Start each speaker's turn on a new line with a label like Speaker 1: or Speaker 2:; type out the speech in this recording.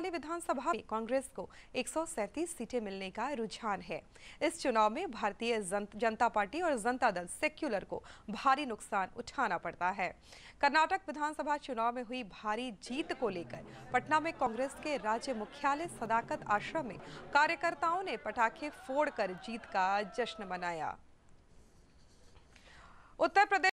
Speaker 1: वाले विधानसभा में कांग्रेस को 137 सीटें मिलने का रुझान है इस चुनाव में भारतीय जनता पार्टी और जनता दल सेक्युलर को भारी नुकसान उठाना पड़ता है कर्नाटक विधानसभा चुनाव में हुई भारी जीत को लेकर पटना में कांग्रेस के राज्य मुख्यालय सदाकत आश्रम में कार्यकर्ताओं ने पटाखे फोड़ जीत का जश्न मनाया उत्तर प्रदेश